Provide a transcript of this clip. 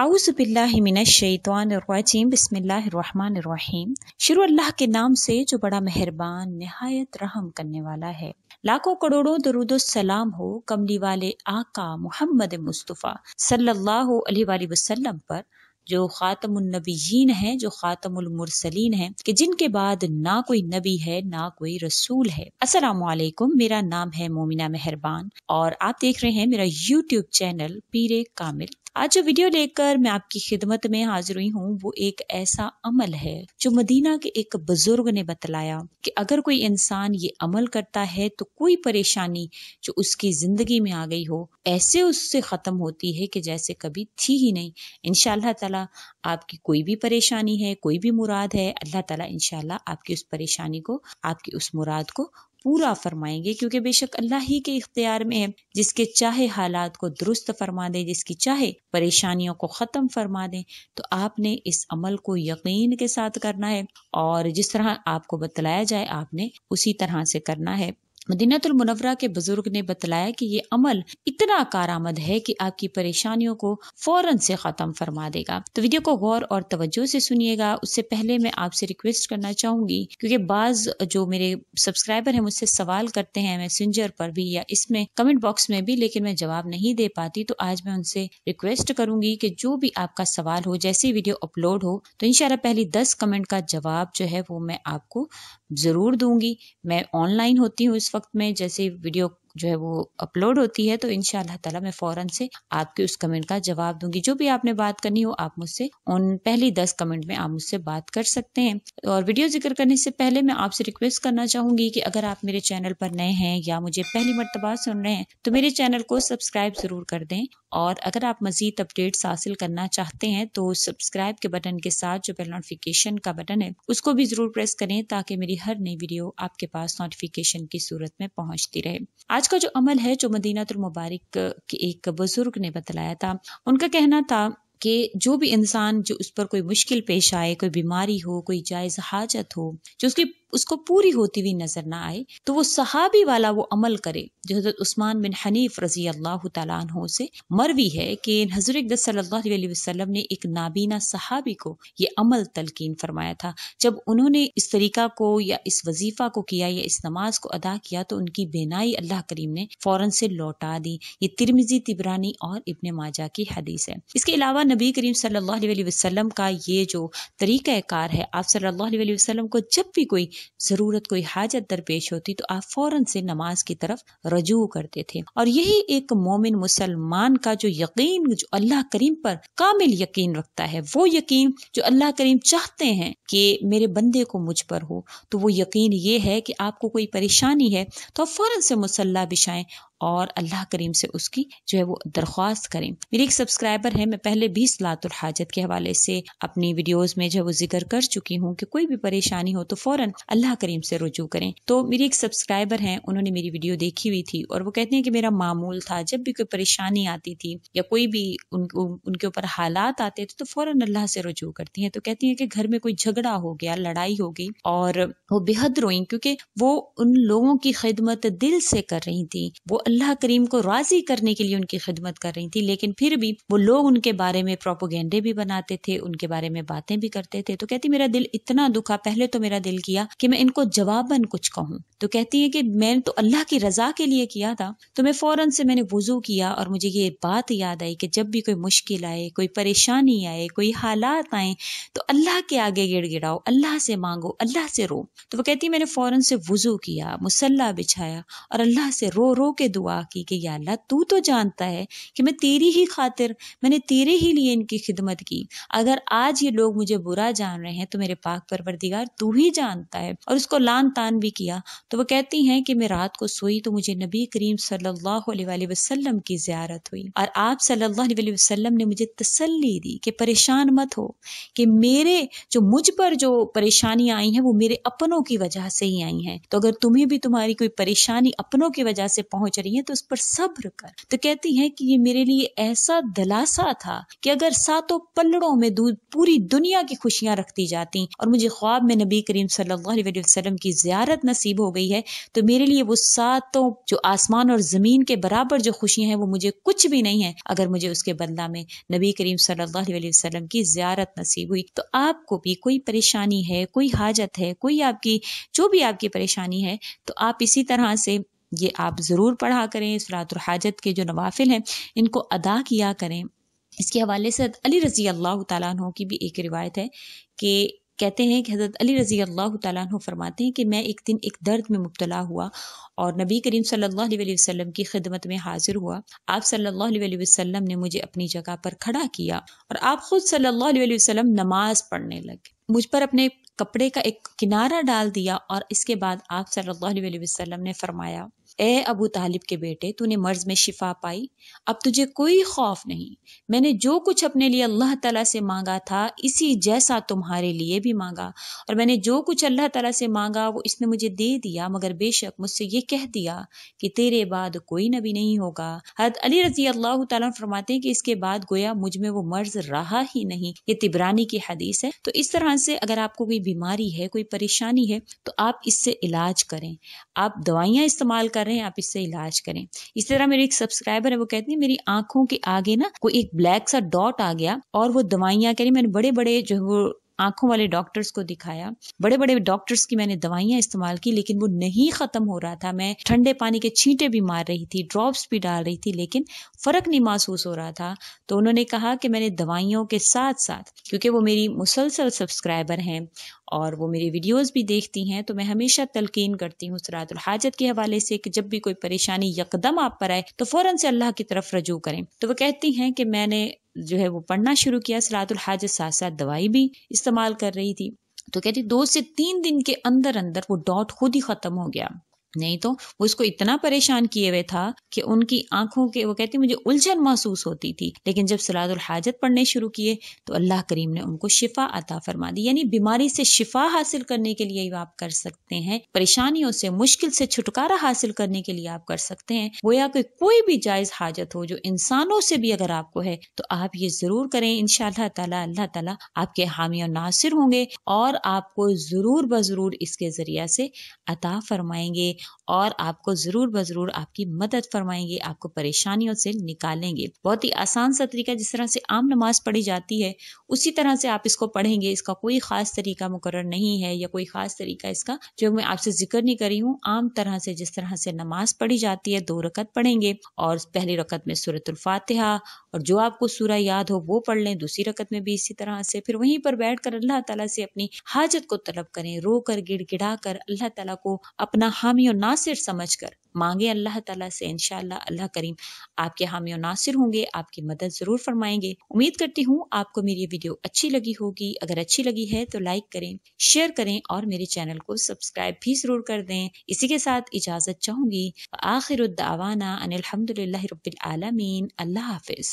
आउज़बिल्लिमिनशैतवानरवाजीम बसमिल्लाम शुरू अल्लाह के नाम से जो बड़ा मेहरबान नहायत रहम करने वाला है लाखों करोड़ों दरुदो सलाम हो कमली वाले आका मोहम्मद मुस्तफ़ा सल्लल्लाहु अलैहि पर जो ख़ातमनबीन है जो ख़ातमुलमरसलिन है कि जिनके बाद ना कोई नबी है ना कोई रसूल है असलकुम मेरा नाम है मोमिना मेहरबान और आप देख रहे हैं मेरा यूट्यूब चैनल पीर कामिल आज जो वीडियो लेकर मैं आपकी खिदमत में हाजिर हुई हूँ वो एक ऐसा अमल है जो मदीना के एक बुजुर्ग ने बतलाया कि अगर कोई इंसान ये अमल करता है तो कोई परेशानी जो उसकी जिंदगी में आ गई हो ऐसे उससे खत्म होती है कि जैसे कभी थी ही नहीं इनशाला तला आपकी कोई भी परेशानी है कोई भी मुराद है अल्लाह ताला इनशाला आपकी उस परेशानी को आपकी उस मुराद को पूरा फरमाएंगे क्योंकि बेशक अल्लाह ही के इख्तियार में है जिसके चाहे हालात को दुरुस्त फरमा दे जिसकी चाहे परेशानियों को ख़त्म फरमा दे तो आपने इस अमल को यकीन के साथ करना है और जिस तरह आपको बतलाया जाए आपने उसी तरह से करना है मुनवरा के बुजुर्ग ने बतलाया कि ये अमल इतना कारामद है कि आपकी परेशानियों को फौरन से ख़त्म फरमा देगा तो वीडियो को गौर और तवज्जो से सुनिएगा उससे पहले मैं आपसे रिक्वेस्ट करना चाहूंगी क्योंकि बाज जो मेरे सब्सक्राइबर हैं मुझसे सवाल करते हैं मैसेंजर पर भी या इसमें कमेंट बॉक्स में भी लेकिन मैं जवाब नहीं दे पाती तो आज मैं उनसे रिक्वेस्ट करूंगी की जो भी आपका सवाल हो जैसे वीडियो अपलोड हो तो इनशाला पहली दस कमेंट का जवाब जो है वो मैं आपको ज़रूर दूंगी मैं ऑनलाइन होती हूँ इस वक्त में जैसे वीडियो जो है वो अपलोड होती है तो इन ताला मैं फ़ौरन से आपके उस कमेंट का जवाब दूंगी जो भी आपने बात करनी हो आप मुझसे उन पहली दस कमेंट में आप मुझसे बात कर सकते हैं और वीडियो जिक्र करने से पहले मैं आपसे रिक्वेस्ट करना चाहूंगी कि अगर आप मेरे चैनल पर नए हैं या मुझे पहली मरतबा सुन रहे हैं तो मेरे चैनल को सब्सक्राइब ज़रूर कर दें और अगर आप मज़ीद अपडेट्स हासिल करना चाहते हैं तो सब्सक्राइब के बटन के साथ जो बेल नोटिफिकेशन का बटन है उसको भी ज़रूर प्रेस करें ताकि मेरी हर नई वीडियो आपके पास नोटिफिकेशन की सूरत में पहुँचती रहे आज आज का जो अमल है जो मदीना मुबारक के एक बुजुर्ग ने बतलाया था उनका कहना था कि जो भी इंसान जो उस पर कोई मुश्किल पेश आए कोई बीमारी हो कोई जायज़ हाजत हो जो उसकी उसको पूरी होती हुई नजर ना आए तो वो सहाबी वाला वो अमल करे जो हजरत उस्मान बिन हनीफ रजी अल्लाह तु से मरवी है कि हजरत सल्लल्लाहु अलैहि वसल्लम ने एक नाबीना सहाबी को ये अमल तलकीन फरमाया था जब उन्होंने इस तरीका को या इस वजीफा को किया या इस नमाज को अदा किया तो उनकी बेनाई अल्लाह करीम ने फौरन से लौटा दी ये तिरमिजी तिबरानी और इबन माजा की हदीस है इसके अलावा नबी करीम सल्लल्लाहु अलैहि वसल्लम का ये जो तरीका कार है आप सल्लल्लाहु अलैहि वसल्लम को जब भी कोई ज़रूरत कोई हाजत दरपेश होती तो आप फौरन से नमाज की तरफ रजू करते थे और यही एक मोमिन मुसलमान का जो यकीन जो अल्लाह करीम पर कामिल यकीन रखता है वो यकीन जो अल्लाह करीम चाहते हैं कि मेरे बंदे को मुझ पर हो तो वो यकीन ये है कि आपको कोई परेशानी है तो आप फौरन से मुसल्ला बिछाएं और अल्लाह करीम से उसकी जो है वो दरख्वास्त करें मेरी एक सब्सक्राइबर है मैं पहले भी सलातुल हाजत के हवाले से अपनी वीडियोज़ में जो है वो जिक्र कर चुकी हूँ कि कोई भी परेशानी हो तो फौरन अल्लाह करीम से रुजू करें तो मेरी एक सब्सक्राइबर हैं उन्होंने मेरी वीडियो देखी हुई थी और वो कहते हैं कि मेरा मामूल था जब भी कोई परेशानी आती थी या कोई भी उनके ऊपर हालात आते थे तो फौरन अल्लाह से रुजू करती हैं तो कहती हैं कि घर में कोई झगड़ा हो गया लड़ाई हो गई और वो बेहद रोई क्योंकि वो उन लोगों की खिदमत दिल से कर रही थी वो अल्लाह करीम को राज़ी करने के लिए उनकी खिदमत कर रही थी लेकिन फिर भी वो लोग उनके बारे में प्रोपोगेंडे भी बनाते थे उनके बारे में बातें भी करते थे तो कहती मेरा दिल इतना दुखा पहले तो मेरा दिल किया कि मैं इनको जवाबन कुछ कहूँ तो कहती है कि मैंने तो अल्लाह की रजा के लिए किया था तो मैं फ़ौरन से मैंने वजू किया और मुझे ये बात याद आई कि जब भी कोई मुश्किल आए कोई परेशानी आए कोई हालात आए तो अल्लाह के आगे गिड़ गिड़ाओ अल्लाह से मांगो अल्लाह से रो तो वो कहती मैंने फ़ौरन से वजू किया मुसल्ला बिछाया और अल्लाह से रो रो के दुआ दुआ की कि या अल्लाह तू तो जानता है कि मैं तेरी ही खातिर मैंने तेरे ही लिए इनकी खिदमत की अगर आज ये लोग मुझे बुरा जान रहे हैं तो मेरे पाक परवरदिगार तू ही जानता है और उसको लान तान भी किया तो वो कहती हैं कि मैं रात को सोई तो मुझे नबी करीम सल्लल्लाहु अलैहि वसल्लम की ज्यारत हुई और आप सल्लल्लाहु अलैहि वसल्लम ने मुझे तसल्ली दी कि परेशान मत हो कि मेरे जो मुझ पर जो परेशानियां आई हैं वो मेरे अपनों की वजह से ही आई हैं तो अगर तुम्हें भी तुम्हारी कोई परेशानी अपनों की वजह से पहुंच रही रही हैं तो उस पर सब्र कर तो कहती हैं कि ये मेरे लिए ऐसा दिलासा था कि अगर सातों पलड़ों में दूध पूरी दुनिया की खुशियां रखती जाती और मुझे ख्वाब में नबी करीम सल्लल्लाहु अलैहि वसल्लम की ज्यारत नसीब हो गई है तो मेरे लिए वो सातों जो आसमान और ज़मीन के बराबर जो खुशियां हैं वो मुझे कुछ भी नहीं है अगर मुझे उसके बदला में नबी करीम सल्लल्लाहु अलैहि वसल्लम की ज्यारत नसीब हुई तो आपको भी कोई परेशानी है कोई हाजत है कोई आपकी जो भी आपकी परेशानी है तो आप इसी तरह से ये आप ज़रूर पढ़ा करें सलात हाजत के जो नवाफिल हैं इनको अदा किया करें इसके हवाले से अली रज़ी अल्लाह तु की भी एक रिवायत है कि कहते हैं कि हज़रत अली रज़ी अल्लाह तु फरमाते हैं कि मैं एक दिन एक दर्द में मुबतला हुआ और नबी करीम सल्लल्लाहु अलैहि वसल्लम की खिदमत में हाजिर हुआ आप सल्लल्लाहु अलैहि वसल्लम ने मुझे अपनी जगह पर खड़ा किया और आप ख़ुद सल्लल्लाहु अलैहि वसल्लम नमाज़ पढ़ने लगे मुझ पर अपने कपड़े का एक किनारा डाल दिया और इसके बाद आप सल्ला अलैहि ने फरमाया ए अबू तालिब के बेटे तूने मर्ज में शिफा पाई अब तुझे कोई खौफ नहीं मैंने जो कुछ अपने लिए अल्लाह तला से मांगा था इसी जैसा तुम्हारे लिए भी मांगा और मैंने जो कुछ अल्लाह तला से मांगा वो इसने मुझे दे दिया मगर बेशक मुझसे ये कह दिया कि तेरे बाद कोई नबी नहीं होगा हजरत अली रजी अल्लाह तरमाते कि इसके बाद गोया मुझ में वो मर्ज रहा ही नहीं ये तिबरानी की हदीस है तो इस तरह से अगर आपको कोई बीमारी है कोई परेशानी है तो आप इससे इलाज करें आप दवाइयाँ इस्तेमाल करें रहे हैं आप इससे इलाज करें इसी तरह मेरे एक सब्सक्राइबर है वो कहती है मेरी आंखों के आगे ना कोई एक ब्लैक सा डॉट आ गया और वो दवाइयाँ कह रही मैंने बड़े बड़े जो वो आंखों वाले डॉक्टर्स को दिखाया बड़े बड़े डॉक्टर्स की मैंने दवाइयाँ इस्तेमाल की लेकिन वो नहीं ख़त्म हो रहा था मैं ठंडे पानी के छींटे भी मार रही थी ड्रॉप्स भी डाल रही थी लेकिन फ़र्क नहीं महसूस हो रहा था तो उन्होंने कहा कि मैंने दवाइयों के साथ साथ क्योंकि वो मेरी मुसलसल सब्सक्राइबर हैं और वो मेरी वीडियोस भी देखती हैं तो मैं हमेशा तलकीन करती हूँ सरातुल हाजत के हवाले से कि जब भी कोई परेशानी यकदम आप पर आए तो फ़ौरन से अल्लाह की तरफ रजू करें तो वो कहती हैं कि मैंने जो है वो पढ़ना शुरू किया सरातुल हाजत साथ साथ दवाई भी इस्तेमाल कर रही थी तो कहती दो से तीन दिन के अंदर अंदर वो डॉट खुद ही ख़त्म हो गया नहीं तो वो इसको इतना परेशान किए हुए था कि उनकी आंखों के वो कहती मुझे उलझन महसूस होती थी लेकिन जब सलादुल हाजत पढ़ने शुरू किए तो अल्लाह करीम ने उनको शिफा अता फरमा दी यानी बीमारी से शिफा हासिल करने के लिए आप कर सकते हैं परेशानियों से मुश्किल से छुटकारा हासिल करने के लिए आप कर सकते हैं वो या कोई कोई भी जायज हाजत हो जो इंसानों से भी अगर आपको है तो आप ये जरूर करें इन ताला अल्लाह तला आपके हामी और नासिर होंगे और आपको जरूर ब जरूर इसके जरिया से अता फरमाएंगे और आपको ज़रूर ब ज़रूर आपकी मदद फरमाएंगे आपको परेशानियों से निकालेंगे बहुत ही आसान सा तरीका जिस तरह से आम नमाज पढ़ी जाती है उसी तरह से आप इसको पढ़ेंगे इसका कोई ख़ास तरीका मुकर नहीं है या कोई ख़ास तरीका इसका जो मैं आपसे जिक्र नहीं करी हूँ आम तरह से जिस तरह से नमाज पढ़ी जाती है दो रकत पढ़ेंगे और पहली रकत में सूरतुल्फातहा और जो आपको सूरा याद हो वो पढ़ लें दूसरी रकत में भी इसी तरह से फिर वहीं पर बैठ कर अल्लाह तला से अपनी हाजत को तलब करें रो कर गिड़ा कर अल्लाह तला को अपना हामी और नासिर समझ कर मांगे अल्लाह ताला से इनशाला अल्लाह करीम आपके हामी और नासिर होंगे आपकी मदद ज़रूर फरमाएंगे उम्मीद करती हूँ आपको मेरी वीडियो अच्छी लगी होगी अगर अच्छी लगी है तो लाइक करें शेयर करें और मेरे चैनल को सब्सक्राइब भी ज़रूर कर दें इसी के साथ इजाज़त चाहूंगी आखिर दावाना अनिलहमदिल्ला रबालमीन अल्लाह हाफिज़